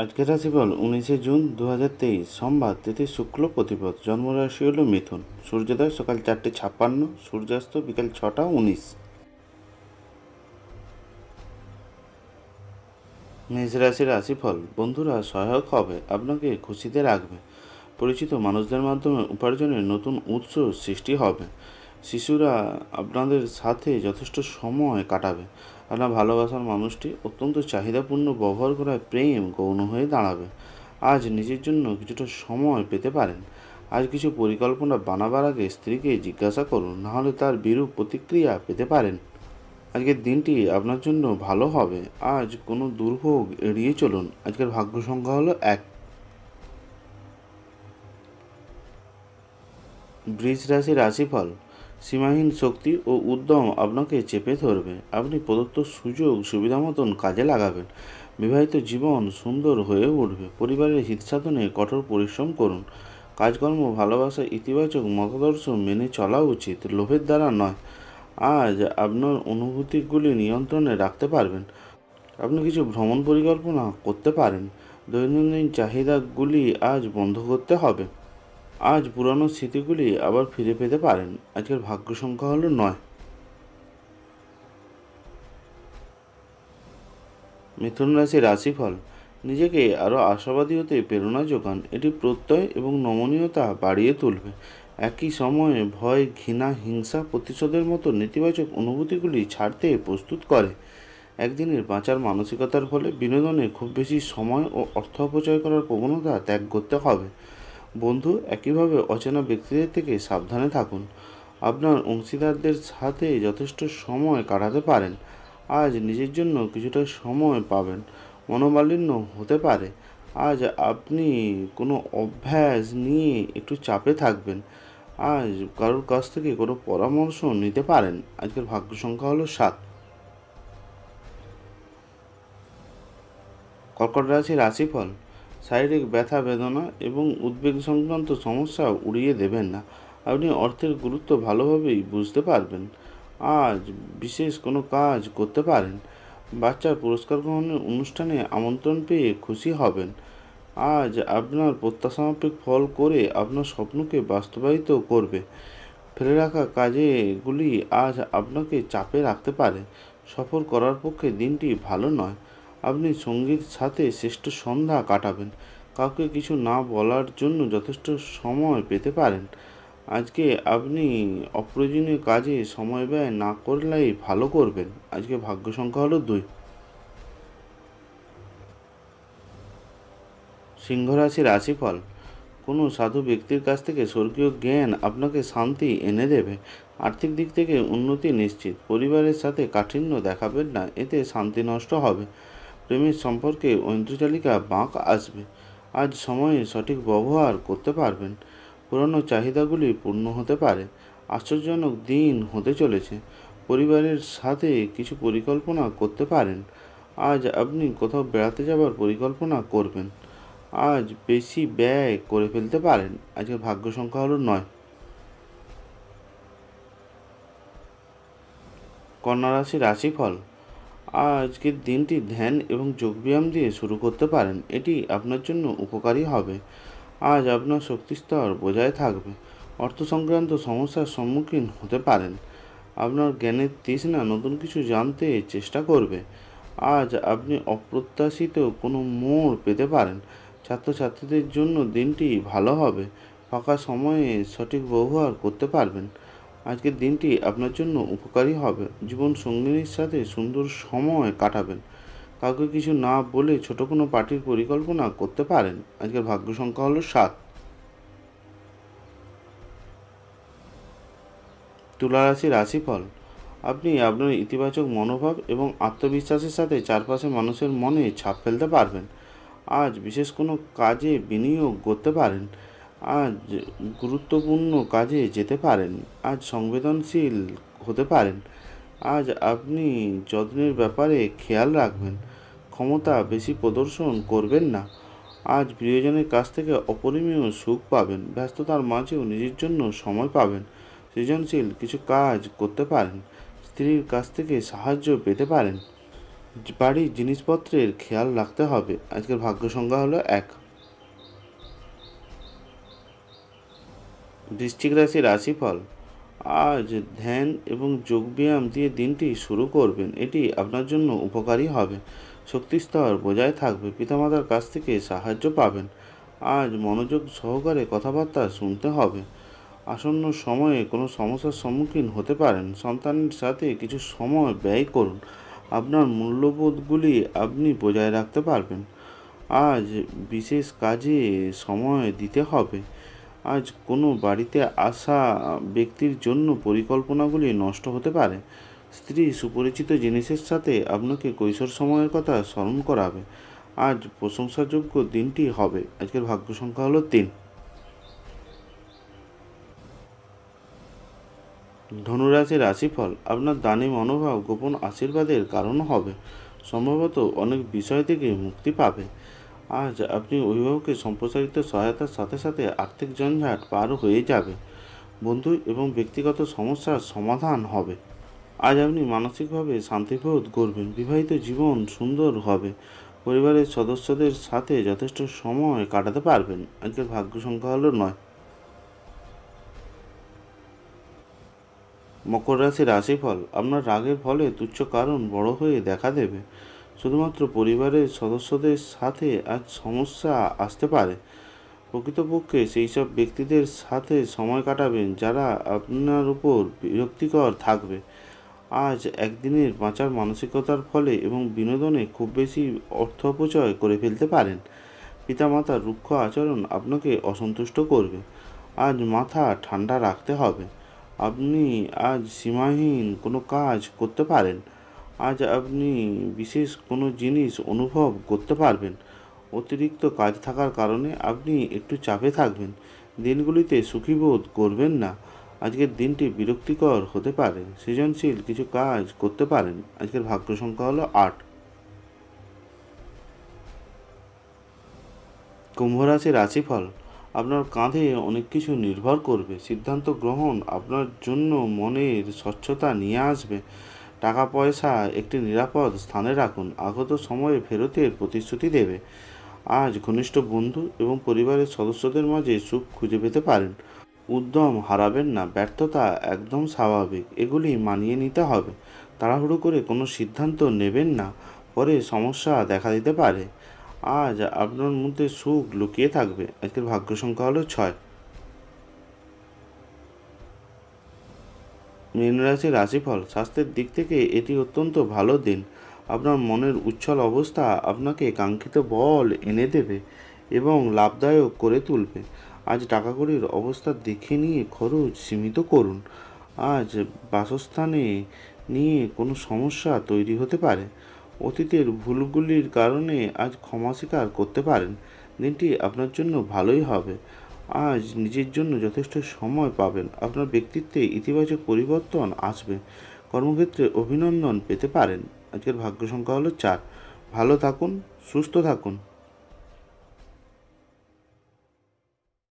আজকের রাশিফল উনিশে জুন দু হাজার তেইশ সোমবার তিথি শুক্ল প্রতিপদ জন্মরাশি হল মিথুন সূর্যোদয় সকাল চারটে ছাপ্পান্ন সূর্যাস্ত বিকাল ছটা উনিশ মেষ রাশির রাশিফল বন্ধুরা সহায়ক হবে আপনাকে খুশিতে রাখবে পরিচিত মানুষদের মাধ্যমে উপার্জনের নতুন উৎস সৃষ্টি হবে শিশুরা আপনাদের সাথে যথেষ্ট সময় কাটাবে আপনার ভালোবাসার মানুষটি অত্যন্ত চাহিদাপূর্ণ ব্যবহার করার প্রেম গৌণ হয়ে দাঁড়াবে আজ নিজের জন্য কিছুটা সময় পেতে পারেন আজ কিছু পরিকল্পনা বানাবার আগে স্ত্রীকে জিজ্ঞাসা করুন নাহলে তার বিরূপ প্রতিক্রিয়া পেতে পারেন আজকের দিনটি আপনার জন্য ভালো হবে আজ কোনো দুর্ভোগ এড়িয়ে চলুন আজকের ভাগ্য সংখ্যা হলো এক বৃষ রাশি রাশিফল সীমাহীন শক্তি ও উদ্যম আপনাকে চেপে ধরবে আপনি প্রদত্ত সুযোগ সুবিধা মতন কাজে লাগাবেন বিবাহিত জীবন সুন্দর হয়ে উঠবে পরিবারের হিতসাধনে কঠোর পরিশ্রম করুন কাজকর্ম ভালোবাসা ইতিবাচক মতাদর্শ মেনে চলা উচিত লোভের দ্বারা নয় আজ আপনার অনুভূতিগুলি নিয়ন্ত্রণে রাখতে পারবেন আপনি কিছু ভ্রমণ পরিকল্পনা করতে পারেন দৈনন্দিন চাহিদাগুলি আজ বন্ধ করতে হবে আজ পুরানো স্মৃতিগুলি আবার ফিরে পেতে পারেন আজকের ভাগ্য সংখ্যা হলো নয় মিথুন রাশি রাশিফল নিজেকে আরও আশাবাদী হতে প্রেরণা যোগান এটি প্রত্যয় এবং নমনীয়তা বাড়িয়ে তুলবে একই সময়ে ভয় ঘৃণা হিংসা প্রতিশোধের মতো নেতিবাচক অনুভূতিগুলি ছাড়তে প্রস্তুত করে একদিনের বাঁচার মানসিকতার ফলে বিনোদনে খুব বেশি সময় ও অর্থ অপচয় করার প্রবণতা ত্যাগ করতে হবে বন্ধু একইভাবে অচেনা ব্যক্তিদের থেকে সাবধানে থাকুন আপনার অংশীদারদের সাথে যথেষ্ট সময় কাটাতে পারেন আজ নিজের জন্য কিছুটা সময় পাবেন মনোমালিন্য হতে পারে আজ আপনি কোনো অভ্যাস নিয়ে একটু চাপে থাকবেন আজ কারোর কাছ থেকে কোনো পরামর্শ নিতে পারেন আজকের ভাগ্য সংখ্যা হলো সাত কর্কট রাশি রাশিফল শারীরিক ব্যথা বেদনা এবং উদ্বেগ সংক্রান্ত সমস্যা উড়িয়ে দেবেন না আপনি অর্থের গুরুত্ব ভালোভাবেই বুঝতে পারবেন আজ বিশেষ কোনো কাজ করতে পারেন বাচ্চার পুরস্কার গ্রহণের অনুষ্ঠানে আমন্ত্রণ পেয়ে খুশি হবেন আজ আপনার প্রত্যাশামাপিক ফল করে আপনার স্বপ্নকে বাস্তবায়িত করবে ফেলে রাখা কাজেগুলি আজ আপনাকে চাপে রাখতে পারে সফর করার পক্ষে দিনটি ভালো নয় আপনি সঙ্গীর সাথে শ্রেষ্ঠ সন্ধ্যা কাটাবেন কাউকে কিছু না বলার জন্য যথেষ্ট সময় পেতে পারেন আজকে আপনি অপ্রয়োজনীয় কাজে সময় ব্যয় না করলেই ভালো করবেন আজকে ভাগ্য সংখ্যা হলো দুই সিংহ রাশি রাশিফল কোনো সাধু ব্যক্তির কাছ থেকে স্বর্গীয় জ্ঞান আপনাকে শান্তি এনে দেবে আর্থিক দিক থেকে উন্নতি নিশ্চিত পরিবারের সাথে কাঠিন্য দেখাবেন না এতে শান্তি নষ্ট হবে প্রেমের সম্পর্কে ঐন্দ্রজালিকা বাঁক আসবে আজ সময়ে সঠিক ব্যবহার করতে পারবেন পুরনো চাহিদাগুলি পূর্ণ হতে পারে আশ্চর্যজনক দিন হতে চলেছে পরিবারের সাথে কিছু পরিকল্পনা করতে পারেন আজ আপনি কোথাও বেড়াতে যাওয়ার পরিকল্পনা করবেন আজ বেশি ব্যয় করে ফেলতে পারেন আজকে ভাগ্য সংখ্যা হলো নয় কন্যা রাশি রাশিফল আজকের দিনটি ধ্যান এবং যোগব্যায়াম দিয়ে শুরু করতে পারেন এটি আপনার জন্য উপকারী হবে আজ আপনার শক্তিস্তর বজায় থাকবে অর্থ সংক্রান্ত সমস্যার সম্মুখীন হতে পারেন আপনার জ্ঞানের তৃষ্ণা নতুন কিছু জানতে চেষ্টা করবে আজ আপনি অপ্রত্যাশিত কোনো মোড় পেতে পারেন ছাত্রছাত্রীদের জন্য দিনটি ভালো হবে ফাঁকা সময়ে সঠিক ব্যবহার করতে পারবেন আজকের দিনটি আপনার জন্য উপকারী হবে জীবন সঙ্গিনীর সাথে সুন্দর সময় কাটাবেন কাউকে কিছু না বলে ছোট কোনো পার্টির পরিকল্পনা করতে পারেন আজকের ভাগ্য সংখ্যা হলো সাত তুলারাশি রাশিফল আপনি আপনার ইতিবাচক মনোভাব এবং আত্মবিশ্বাসের সাথে চারপাশে মানুষের মনে ছাপ ফেলতে পারবেন আজ বিশেষ কোনো কাজে বিনিয়োগ করতে পারেন আজ গুরুত্বপূর্ণ কাজে যেতে পারেন আজ সংবেদনশীল হতে পারেন আজ আপনি যত্নের ব্যাপারে খেয়াল রাখবেন ক্ষমতা বেশি প্রদর্শন করবেন না আজ প্রিয়জনের কাছ থেকে অপরিমীয় সুখ পাবেন ব্যস্ততার মাঝেও নিজের জন্য সময় পাবেন সৃজনশীল কিছু কাজ করতে পারেন স্ত্রীর কাছ থেকে সাহায্য পেতে পারেন বাড়ির জিনিসপত্রের খেয়াল রাখতে হবে আজকের ভাগ্য সংখ্যা হলো এক বৃশ্চিক রাশি রাশিফল আজ ধ্যান এবং যোগব্যায়াম দিয়ে দিনটি শুরু করবেন এটি আপনার জন্য উপকারী হবে শক্তিস্তর বজায় থাকবে পিতামাতার কাছ থেকে সাহায্য পাবেন আজ মনোযোগ সহকারে কথাবার্তা শুনতে হবে আসন্ন সময়ে কোনো সমস্যার সম্মুখীন হতে পারেন সন্তানের সাথে কিছু সময় ব্যয় করুন আপনার মূল্যবোধগুলি আপনি বজায় রাখতে পারবেন আজ বিশেষ কাজে সময় দিতে হবে আজ কোনো বাড়িতে আসা ব্যক্তির জন্য পরিকল্পনাগুলি নষ্ট হতে পারে স্ত্রী সুপরিচিত জিনিসের সাথে আপনাকে কৈশোর সময়ের কথা স্মরণ করাবে আজ প্রশংসাযোগ্য দিনটি হবে আজকের ভাগ্য সংখ্যা হলো তিন ধনুরাশির রাশিফল আপনার দানি মনোভাব গোপন আশীর্বাদের কারণ হবে সম্ভবত অনেক বিষয় থেকে মুক্তি পাবে আজ আপনি অভিভাবকের সম্প্রসারিত সহায়তার সাথে সাথে আর্থিক ঝঞ্ঝাট পার হয়ে যাবে বন্ধু এবং ব্যক্তিগত সমস্যার সমাধান হবে আজ আপনি মানসিকভাবে শান্তিবোধ করবেন বিবাহিত জীবন সুন্দর হবে পরিবারের সদস্যদের সাথে যথেষ্ট সময় কাটাতে পারবেন আজকের ভাগ্য সংখ্যা হলো নয় মকর রাশির রাশিফল আপনার রাগের ফলে তুচ্ছ কারণ বড় হয়ে দেখা দেবে শুধুমাত্র পরিবারের সদস্যদের সাথে আজ সমস্যা আসতে পারে প্রকৃতপক্ষে সেই সব ব্যক্তিদের সাথে সময় কাটাবেন যারা আপনার উপর বিরক্তিকর থাকবে আজ একদিনের বাঁচার মানসিকতার ফলে এবং বিনোদনে খুব বেশি অর্থ অপচয় করে ফেলতে পারেন পিতামাতার রুক্ষ আচরণ আপনাকে অসন্তুষ্ট করবে আজ মাথা ঠান্ডা রাখতে হবে আপনি আজ সীমাহীন কোনো কাজ করতে পারেন আজ আপনি বিশেষ কোনো জিনিস অনুভব করতে পারবেন অতিরিক্ত কাজ থাকার কারণে আপনি একটু চাপে থাকবেন দিনগুলিতে সুখীবোধ করবেন না আজকের দিনটি বিরক্তিকর হতে পারে সৃজনশীল কিছু কাজ করতে পারেন আজকের ভাগ্য সংখ্যা হলো আট কুম্ভ রাশির রাশিফল আপনার কাঁধে অনেক কিছু নির্ভর করবে সিদ্ধান্ত গ্রহণ আপনার জন্য মনের স্বচ্ছতা নিয়ে আসবে টাকা পয়সা একটি নিরাপদ স্থানে রাখুন আগত সময়ে ফেরতের প্রতিশ্রুতি দেবে আজ ঘনিষ্ঠ বন্ধু এবং পরিবারের সদস্যদের মাঝে সুখ খুঁজে পেতে পারেন উদ্যম হারাবেন না ব্যর্থতা একদম স্বাভাবিক এগুলি মানিয়ে নিতে হবে তাড়াহুড়ো করে কোনো সিদ্ধান্ত নেবেন না পরে সমস্যা দেখা দিতে পারে আজ আপনার মধ্যে সুখ লুকিয়ে থাকবে আজকের ভাগ্য সংখ্যা হলো ছয় মীন রাশিফল স্বাস্থ্যের দিক থেকে এটি অত্যন্ত ভালো দিন আপনার মনের উচ্ছল অবস্থা আপনাকে কাঙ্ক্ষিত বল এনে দেবে এবং লাভদায়ক করে তুলবে আজ টাকা কড়ির অবস্থা দেখে নিয়ে খরচ সীমিত করুন আজ বাসস্থানে নিয়ে কোনো সমস্যা তৈরি হতে পারে অতীতের ভুলগুলির কারণে আজ ক্ষমা স্বীকার করতে পারেন দিনটি আপনার জন্য ভালোই হবে আজ নিজের জন্য যথেষ্ট সময় পাবেন আপনার ব্যক্তিত্বে ইতিবাচক পরিবর্তন আসবে কর্মক্ষেত্রে অভিনন্দন পেতে পারেন আজকের ভাগ্য সংখ্যা হলো চার ভালো থাকুন সুস্থ থাকুন